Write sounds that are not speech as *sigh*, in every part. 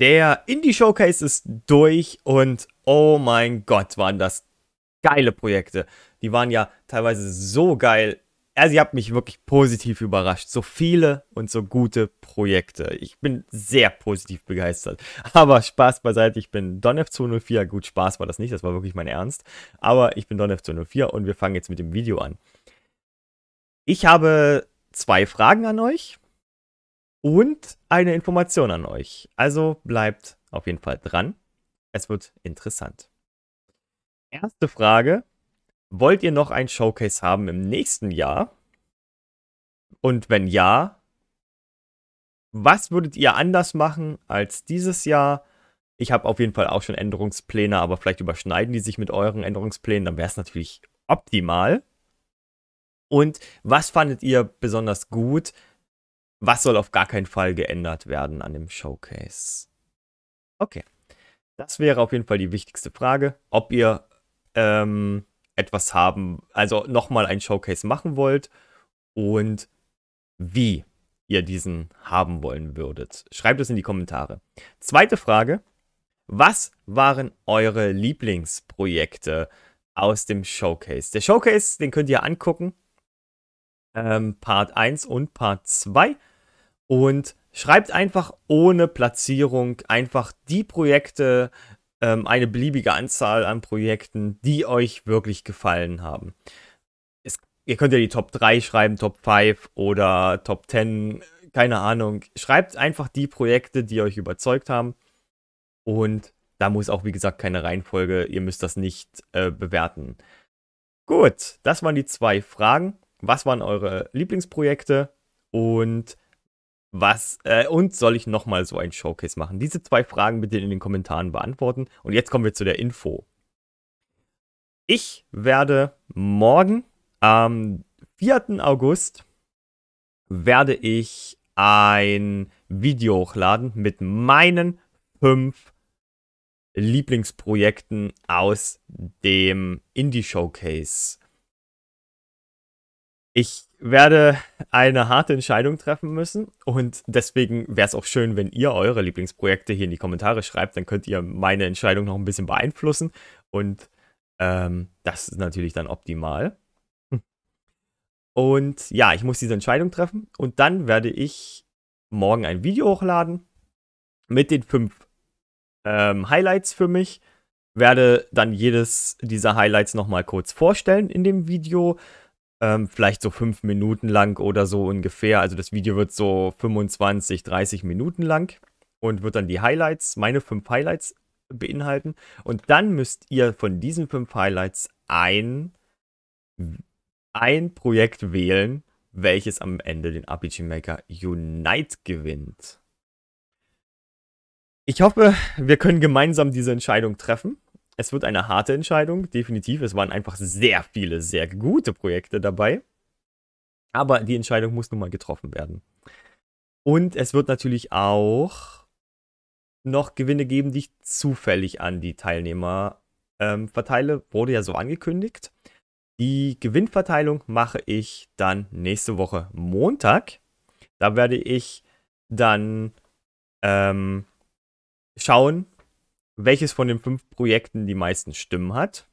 Der Indie-Showcase ist durch und oh mein Gott, waren das geile Projekte. Die waren ja teilweise so geil. Also ihr habt mich wirklich positiv überrascht. So viele und so gute Projekte. Ich bin sehr positiv begeistert. *laughs* Aber Spaß beiseite, ich bin DonF204. Gut, Spaß war das nicht, das war wirklich mein Ernst. Aber ich bin DonF204 und wir fangen jetzt mit dem Video an. Ich habe zwei Fragen an euch und eine Information an euch. Also bleibt auf jeden Fall dran. Es wird interessant. Erste Frage. Wollt ihr noch ein Showcase haben im nächsten Jahr? Und wenn ja, was würdet ihr anders machen als dieses Jahr? Ich habe auf jeden Fall auch schon Änderungspläne, aber vielleicht überschneiden die sich mit euren Änderungsplänen. Dann wäre es natürlich optimal. Und was fandet ihr besonders gut? was soll auf gar keinen Fall geändert werden an dem Showcase? Okay. Das wäre auf jeden Fall die wichtigste Frage, ob ihr ähm, etwas haben, also nochmal ein Showcase machen wollt und wie ihr diesen haben wollen würdet. Schreibt es in die Kommentare. Zweite Frage, was waren eure Lieblingsprojekte aus dem Showcase? Der Showcase, den könnt ihr angucken, ähm, Part 1 und Part 2 und schreibt einfach ohne Platzierung einfach die Projekte, ähm, eine beliebige Anzahl an Projekten, die euch wirklich gefallen haben. Es, ihr könnt ja die Top 3 schreiben, Top 5 oder Top 10, keine Ahnung. Schreibt einfach die Projekte, die euch überzeugt haben. Und da muss auch, wie gesagt, keine Reihenfolge. Ihr müsst das nicht äh, bewerten. Gut, das waren die zwei Fragen. Was waren eure Lieblingsprojekte? Und was äh, und soll ich nochmal so ein Showcase machen? Diese zwei Fragen bitte in den Kommentaren beantworten. Und jetzt kommen wir zu der Info. Ich werde morgen am 4. August werde ich ein Video hochladen mit meinen fünf Lieblingsprojekten aus dem Indie Showcase. Ich werde eine harte Entscheidung treffen müssen. Und deswegen wäre es auch schön, wenn ihr eure Lieblingsprojekte hier in die Kommentare schreibt. Dann könnt ihr meine Entscheidung noch ein bisschen beeinflussen. Und ähm, das ist natürlich dann optimal. Hm. Und ja, ich muss diese Entscheidung treffen. Und dann werde ich morgen ein Video hochladen mit den fünf ähm, Highlights für mich. Werde dann jedes dieser Highlights nochmal kurz vorstellen in dem Video ähm, vielleicht so fünf Minuten lang oder so ungefähr. Also das Video wird so 25, 30 Minuten lang und wird dann die Highlights, meine fünf Highlights beinhalten. Und dann müsst ihr von diesen fünf Highlights ein, ein Projekt wählen, welches am Ende den RPG Maker Unite gewinnt. Ich hoffe, wir können gemeinsam diese Entscheidung treffen. Es wird eine harte Entscheidung, definitiv. Es waren einfach sehr viele, sehr gute Projekte dabei. Aber die Entscheidung muss nun mal getroffen werden. Und es wird natürlich auch noch Gewinne geben, die ich zufällig an die Teilnehmer ähm, verteile. Wurde ja so angekündigt. Die Gewinnverteilung mache ich dann nächste Woche Montag. Da werde ich dann ähm, schauen, welches von den fünf Projekten die meisten Stimmen hat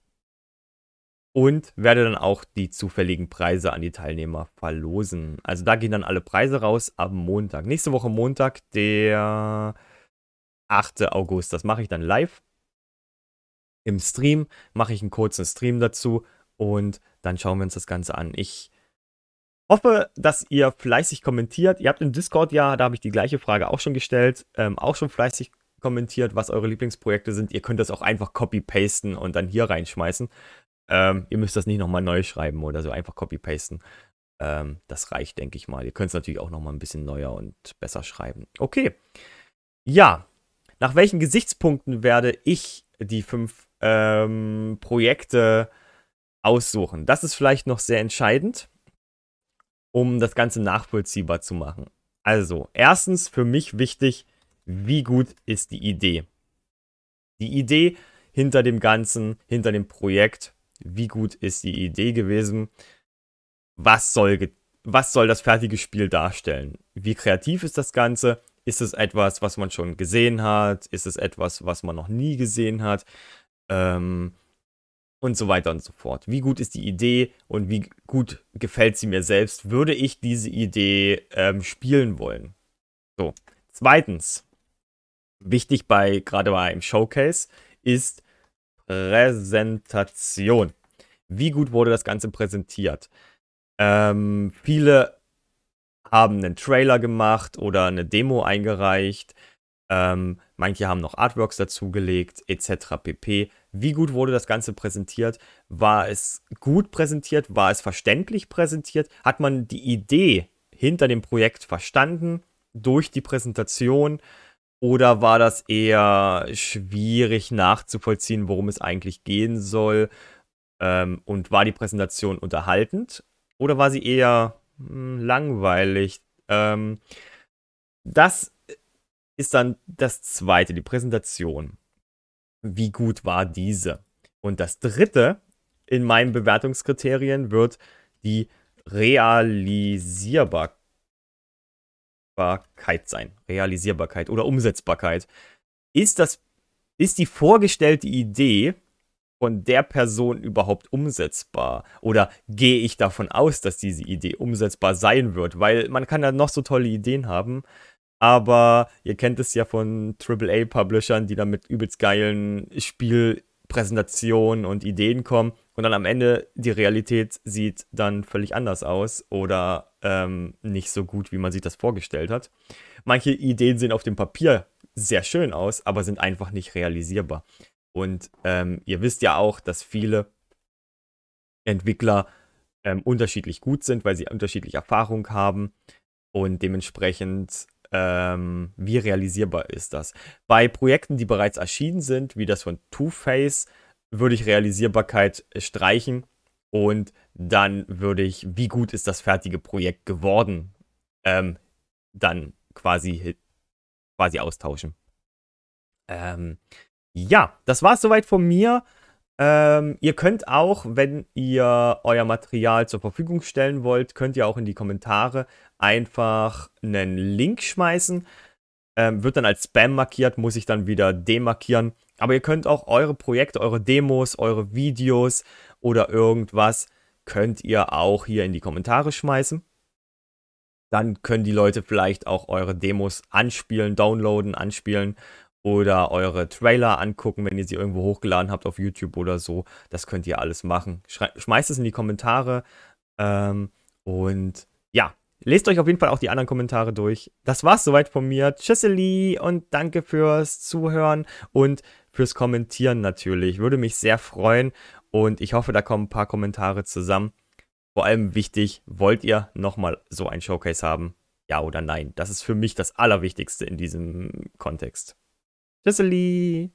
und werde dann auch die zufälligen Preise an die Teilnehmer verlosen. Also da gehen dann alle Preise raus am Montag. Nächste Woche Montag, der 8. August. Das mache ich dann live im Stream, mache ich einen kurzen Stream dazu und dann schauen wir uns das Ganze an. Ich hoffe, dass ihr fleißig kommentiert. Ihr habt im Discord ja, da habe ich die gleiche Frage auch schon gestellt, ähm, auch schon fleißig kommentiert kommentiert, was eure Lieblingsprojekte sind. Ihr könnt das auch einfach copy-pasten und dann hier reinschmeißen. Ähm, ihr müsst das nicht nochmal neu schreiben oder so, einfach copy-pasten. Ähm, das reicht, denke ich mal. Ihr könnt es natürlich auch nochmal ein bisschen neuer und besser schreiben. Okay. Ja. Nach welchen Gesichtspunkten werde ich die fünf ähm, Projekte aussuchen? Das ist vielleicht noch sehr entscheidend, um das Ganze nachvollziehbar zu machen. Also, erstens für mich wichtig, wie gut ist die Idee? Die Idee hinter dem Ganzen, hinter dem Projekt, wie gut ist die Idee gewesen? Was soll, was soll das fertige Spiel darstellen? Wie kreativ ist das Ganze? Ist es etwas, was man schon gesehen hat? Ist es etwas, was man noch nie gesehen hat? Ähm, und so weiter und so fort. Wie gut ist die Idee und wie gut gefällt sie mir selbst? Würde ich diese Idee ähm, spielen wollen? So. Zweitens, wichtig bei gerade bei einem Showcase ist Präsentation. Wie gut wurde das Ganze präsentiert? Ähm, viele haben einen Trailer gemacht oder eine Demo eingereicht. Ähm, manche haben noch Artworks dazugelegt, etc. pp. Wie gut wurde das Ganze präsentiert? War es gut präsentiert? War es verständlich präsentiert? Hat man die Idee hinter dem Projekt verstanden durch die Präsentation? Oder war das eher schwierig nachzuvollziehen, worum es eigentlich gehen soll? Ähm, und war die Präsentation unterhaltend? Oder war sie eher mh, hm, langweilig? Ähm, das ist dann das Zweite, die Präsentation. Wie gut war diese? Und das Dritte in meinen Bewertungskriterien wird die Realisierbarkeit Realisierbarkeit sein. Realisierbarkeit oder Umsetzbarkeit. Ist das, ist die vorgestellte Idee von der Person überhaupt umsetzbar? Oder gehe ich davon aus, dass diese Idee umsetzbar sein wird? Weil man kann ja noch so tolle Ideen haben, aber ihr kennt es ja von AAA-Publishern, die dann mit übelst geilen Spielpräsentationen und Ideen kommen und dann am Ende die Realität sieht dann völlig anders aus oder ähm, nicht so gut, wie man sich das vorgestellt hat. Manche Ideen sehen auf dem Papier sehr schön aus, aber sind einfach nicht realisierbar. Und ähm, ihr wisst ja auch, dass viele Entwickler ähm, unterschiedlich gut sind, weil sie unterschiedliche Erfahrung haben und dementsprechend ähm, wie realisierbar ist das. Bei Projekten, die bereits erschienen sind, wie das von Two-Face, würde ich Realisierbarkeit streichen und dann würde ich, wie gut ist das fertige Projekt geworden, ähm, dann quasi, quasi austauschen. Ähm, ja, das war es soweit von mir. Ähm, ihr könnt auch, wenn ihr euer Material zur Verfügung stellen wollt, könnt ihr auch in die Kommentare einfach einen Link schmeißen. Ähm, wird dann als Spam markiert, muss ich dann wieder demarkieren. Aber ihr könnt auch eure Projekte, eure Demos, eure Videos oder irgendwas, könnt ihr auch hier in die Kommentare schmeißen. Dann können die Leute vielleicht auch eure Demos anspielen, downloaden, anspielen oder eure Trailer angucken, wenn ihr sie irgendwo hochgeladen habt auf YouTube oder so. Das könnt ihr alles machen. Schrei schmeißt es in die Kommentare. Ähm, und ja, lest euch auf jeden Fall auch die anderen Kommentare durch. Das war's soweit von mir. Tschüsseli und danke fürs Zuhören und fürs Kommentieren natürlich. Würde mich sehr freuen und ich hoffe, da kommen ein paar Kommentare zusammen. Vor allem wichtig, wollt ihr nochmal so ein Showcase haben? Ja oder nein? Das ist für mich das Allerwichtigste in diesem Kontext. Tschüsseli!